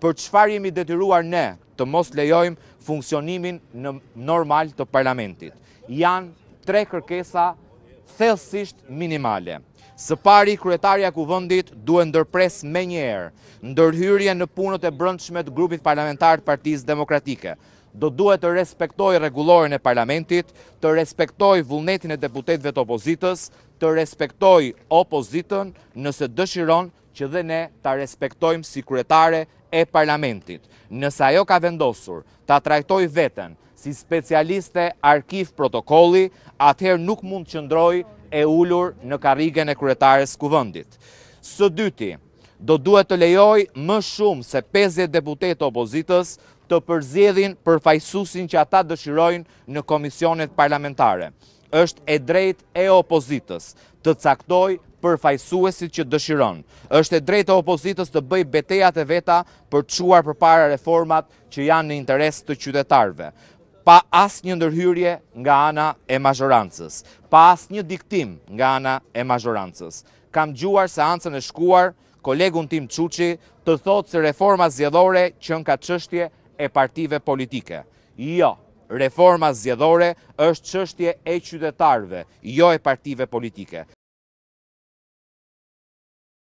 për qëfar jemi detyruar ne të mos lejojmë funksionimin në normal të parlamentit. Janë tre kërkesa thelsisht minimale. Së pari, kryetarja kuvëndit duhet ndërpres me njerë, ndërhyrje në punët e brëndshmet të grupit parlamentarët të demokratike. Do duhet të respektoj regulorën e parlamentit, të respektoj vullnetin e deputetve të opozitës, të respektoj opozitën nëse dëshiron që dhe ne ta respektojmë si kretare e parlamentit. Nësa jo ka vendosur ta trajtoj vetën si specialiste arkiv protokolli, atëherë nuk mund të qëndroj e ullur në karigen e kretares kuvëndit. Së dyti, do duhet të lejoj më shumë se 50 deputet opozitës të përzjedhin përfajsusin që ata dëshirojnë në komisionet parlamentare. Êshtë e drejt e opozitës të caktoj për fajsuesit që dëshiron. Êshtë e drejtë opozitës të bëj betejat e veta për të quar për para reformat që janë në interes të qytetarve. Pa as një ndërhyrje nga ana e mazhorancës. Pa as një diktim nga ana e mazhorancës. Kam gjuar se ansën e shkuar, kolegun tim Quqi të thotë se reforma zjedhore që në ka qështje e partive politike. Jo! Reforma zjedhore është qështje e qytetarve, jo e partive politike.